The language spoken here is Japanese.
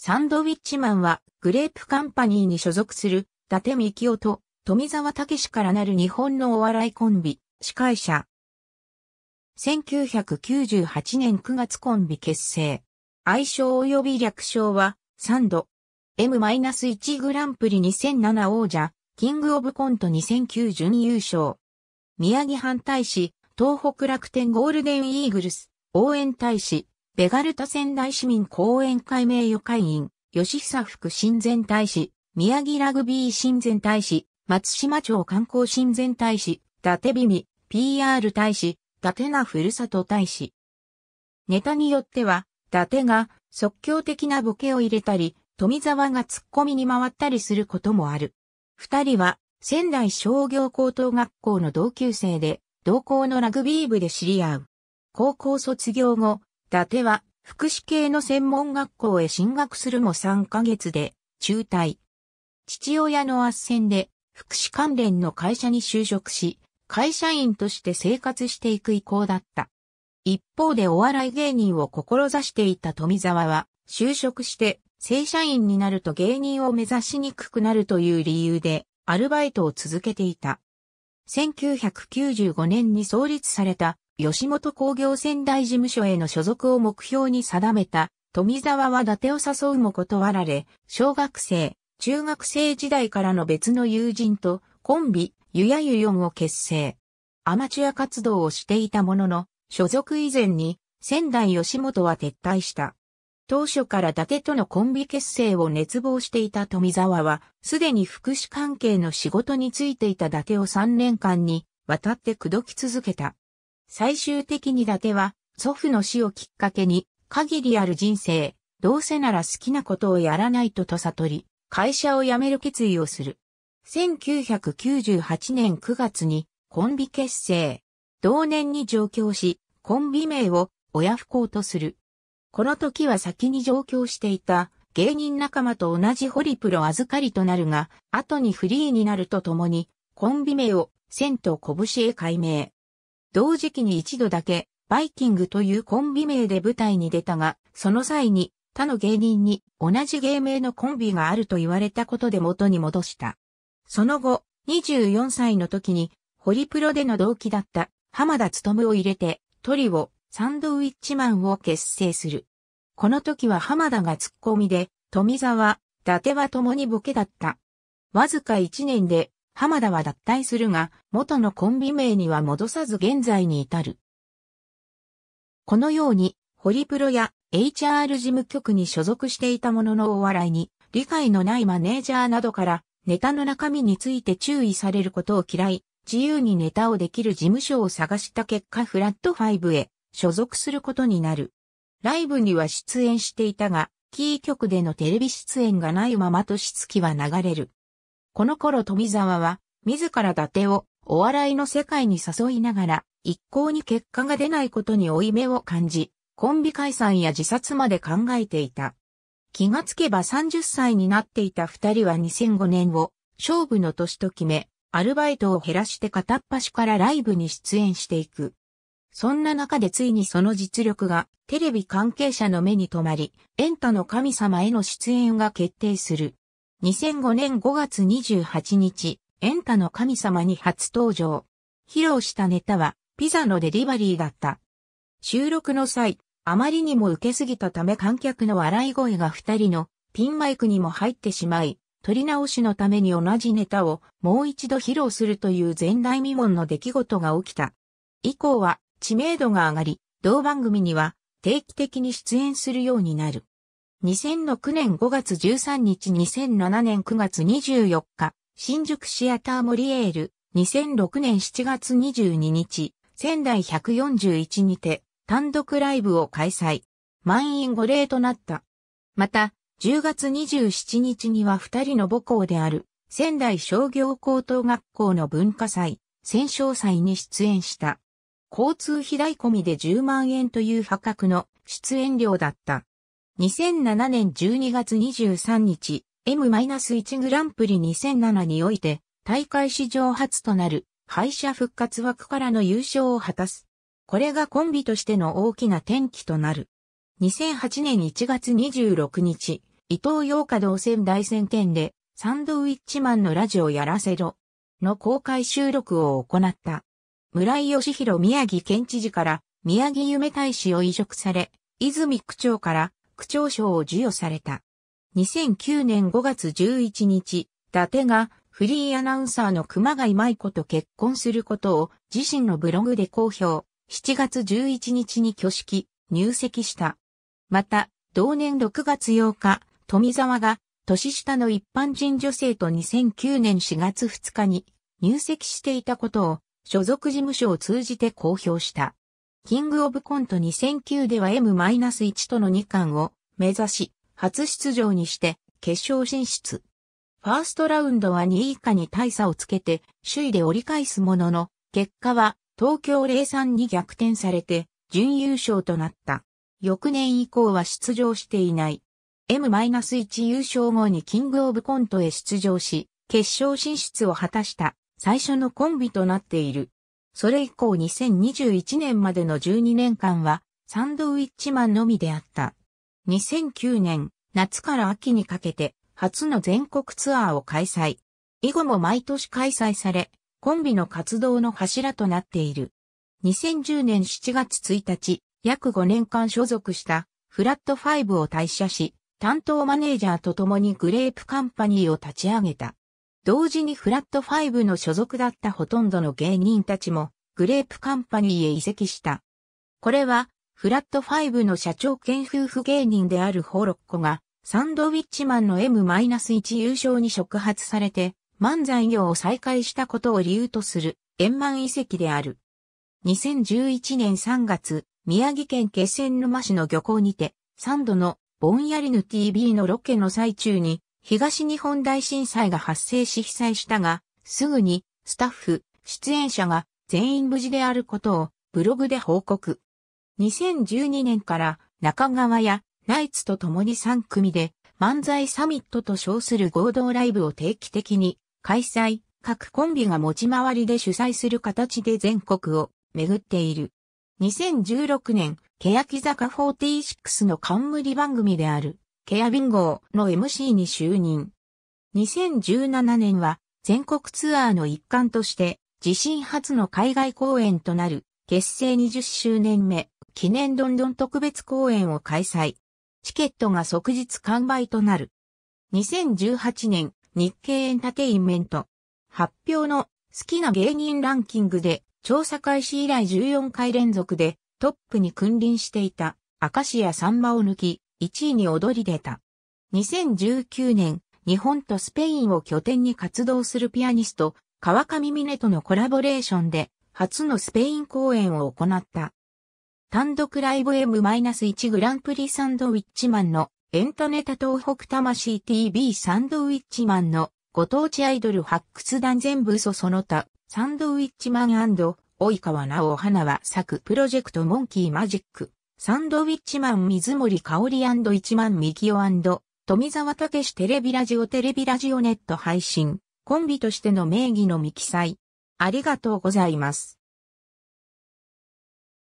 サンドウィッチマンはグレープカンパニーに所属する伊達みきおと富沢武史からなる日本のお笑いコンビ、司会者。1998年9月コンビ結成。愛称及び略称は、サンド。M-1 グランプリ2007王者、キングオブコント2009準優勝。宮城反対し、東北楽天ゴールデンイーグルス、応援大使、ベガルタ仙台市民講演会名誉会員、吉久福親善大使、宮城ラグビー親善大使、松島町観光親善大使、伊達美美、PR 大使、伊達なふるさと大使。ネタによっては、伊達が即興的なボケを入れたり、富沢が突っ込みに回ったりすることもある。二人は、仙台商業高等学校の同級生で、同校のラグビー部で知り合う。高校卒業後、達は、福祉系の専門学校へ進学するも3ヶ月で、中退。父親の斡旋で、福祉関連の会社に就職し、会社員として生活していく意向だった。一方でお笑い芸人を志していた富澤は、就職して正社員になると芸人を目指しにくくなるという理由で、アルバイトを続けていた。1995年に創立された吉本工業仙台事務所への所属を目標に定めた、富沢は伊達を誘うも断られ、小学生、中学生時代からの別の友人と、コンビ、ゆやゆよんを結成。アマチュア活動をしていたものの、所属以前に、仙台吉本は撤退した。当初から伊達とのコンビ結成を熱望していた富沢は、すでに福祉関係の仕事についていた伊達を3年間に、渡って口説き続けた。最終的にだけは、祖父の死をきっかけに、限りある人生、どうせなら好きなことをやらないとと悟り、会社を辞める決意をする。1998年9月にコンビ結成。同年に上京し、コンビ名を親不幸とする。この時は先に上京していた芸人仲間と同じホリプロ預かりとなるが、後にフリーになるとともに、コンビ名を千と拳へ改名。同時期に一度だけ、バイキングというコンビ名で舞台に出たが、その際に他の芸人に同じ芸名のコンビがあると言われたことで元に戻した。その後、24歳の時に、ホリプロでの同期だった浜田勤を入れて、トリオ、サンドウィッチマンを結成する。この時は浜田がツッコミで、富澤、伊達は共にボケだった。わずか1年で浜田は脱退するが、元のコンビ名には戻さず現在に至る。このように、ホリプロや HR 事務局に所属していたもののお笑いに、理解のないマネージャーなどから、ネタの中身について注意されることを嫌い、自由にネタをできる事務所を探した結果フラット5へ所属することになる。ライブには出演していたが、キー局でのテレビ出演がないままつきは流れる。この頃富澤は、自ら伊達をお笑いの世界に誘いながら、一向に結果が出ないことに負い目を感じ、コンビ解散や自殺まで考えていた。気がつけば30歳になっていた二人は2005年を勝負の年と決め、アルバイトを減らして片っ端からライブに出演していく。そんな中でついにその実力がテレビ関係者の目に留まり、エンタの神様への出演が決定する。2005年5月28日、エンタの神様に初登場。披露したネタは、ピザのデリバリーだった。収録の際、あまりにも受けすぎたため観客の笑い声が二人のピンマイクにも入ってしまい、撮り直しのために同じネタをもう一度披露するという前代未聞の出来事が起きた。以降は知名度が上がり、同番組には定期的に出演するようになる。2006年5月13日2007年9月24日、新宿シアターモリエール、2006年7月22日、仙台141にて、単独ライブを開催。満員御礼となった。また、10月27日には二人の母校である、仙台商業高等学校の文化祭、戦勝祭に出演した。交通費代込みで10万円という破格の出演料だった。2007年12月23日、M-1 グランプリ2007において、大会史上初となる、敗者復活枠からの優勝を果たす。これがコンビとしての大きな転機となる。2008年1月26日、伊藤洋華同戦大戦店で、サンドウィッチマンのラジオやらせろ、の公開収録を行った。村井義弘宮城県知事から、宮城夢大使を移植され、泉区長から、区長賞を授与された。2009年5月11日、伊達がフリーアナウンサーの熊谷舞子と結婚することを自身のブログで公表、7月11日に挙式、入籍した。また、同年6月8日、富沢が年下の一般人女性と2009年4月2日に入籍していたことを所属事務所を通じて公表した。キングオブコント2009では M-1 との2冠を目指し、初出場にして決勝進出。ファーストラウンドは2位以下に大差をつけて、首位で折り返すものの、結果は東京03に逆転されて、準優勝となった。翌年以降は出場していない。M-1 優勝後にキングオブコントへ出場し、決勝進出を果たした最初のコンビとなっている。それ以降2021年までの12年間は、サンドウィッチマンのみであった。2009年、夏から秋にかけて、初の全国ツアーを開催。以後も毎年開催され、コンビの活動の柱となっている。2010年7月1日、約5年間所属したフラット5を退社し、担当マネージャーと共にグレープカンパニーを立ち上げた。同時にフラット5の所属だったほとんどの芸人たちも、グレープカンパニーへ移籍した。これは、フラット5の社長兼夫婦芸人であるホロッコが、サンドウィッチマンの M-1 優勝に触発されて、漫才業を再開したことを理由とする、円満遺跡である。2011年3月、宮城県気仙沼市の漁港にて、サンドのぼんやりぬ TV のロケの最中に、東日本大震災が発生し被災したが、すぐにスタッフ、出演者が全員無事であることをブログで報告。2012年から中川やナイツと共に3組で漫才サミットと称する合同ライブを定期的に開催、各コンビが持ち回りで主催する形で全国を巡っている。2016年、欅坂46の冠番組であるケアビンゴーの MC に就任。2017年は全国ツアーの一環として自身初の海外公演となる結成20周年目記念ロンドン特別公演を開催。チケットが即日完売となる。2018年日経エンタテインメント発表の好きな芸人ランキングで調査開始以来14回連続でトップに君臨していたカシアさんまを抜き1位に躍り出た。2019年、日本とスペインを拠点に活動するピアニスト、川上峰とのコラボレーションで、初のスペイン公演を行った。単独ライブ M-1 グランプリサンドウィッチマンのエンタネタ東北魂 TV サンドウィッチマンのご当地アイドル発掘団全部嘘その他サンドウィッチマン及川直花は作プロジェクトモンキーマジックサンドウィッチマン水森香織一万木夫富沢武史テレビラジオテレビラジオネット配信、コンビとしての名義の未記載。ありがとうございます。